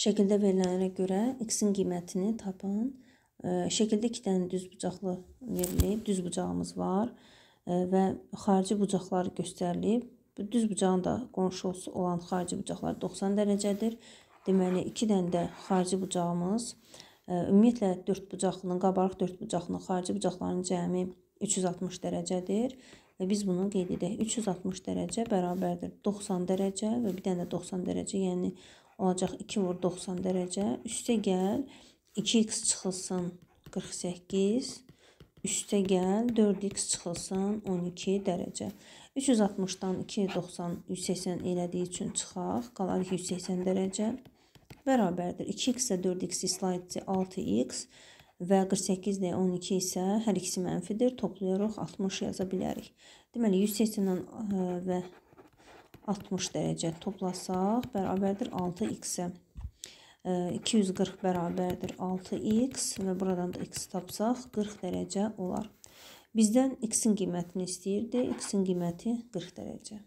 Şəkildə verilənə görə x-in qiymətini tapın. E, şəkildə 2 dənə düz bucaqlı verilib, düz bucağımız var e, və xarici bucaqları göstərilib. Bu düz bucağın da qonşusu olan xarici bucaqlar 90 dərəcədir. Deməli, 2 dənə də xarici bucağımız, e, ümumiyyətlə 4 bucaqlının, qabarıq 4 bucaqlının xarici bucaqlarının cəmi 360 dərəcədir. Və biz bunu qeyd edək. 360 dərəcə bərabərdir 90 dərəcə və bir dənə də 90 dərəcə, yəni olacaq 2 vur 90 dərəcə. Üstə gəl 2x çıxılsın 48. Üstə gəl 4x çıxılsın 12 dərəcə. 360-dan 2 90 180 elədiyi üçün çıxaq. Qalar 180 dərəcə. Bərabərdir. 2x-ə 4x islah etsə 6x və 48 ilə 12 isə hər ikisi mənfidir. Toplayaraq 60 yaza bilərik. Deməli 180-dən e, və 60 dərəcə toplasaq bərabərdir 6x-ə. 240 bərabərdir 6x və buradan da x tapsaq 40 dərəcə olar. Bizdən x-in qiymətini istəyirdi. X-in qiyməti 40 dərəcə.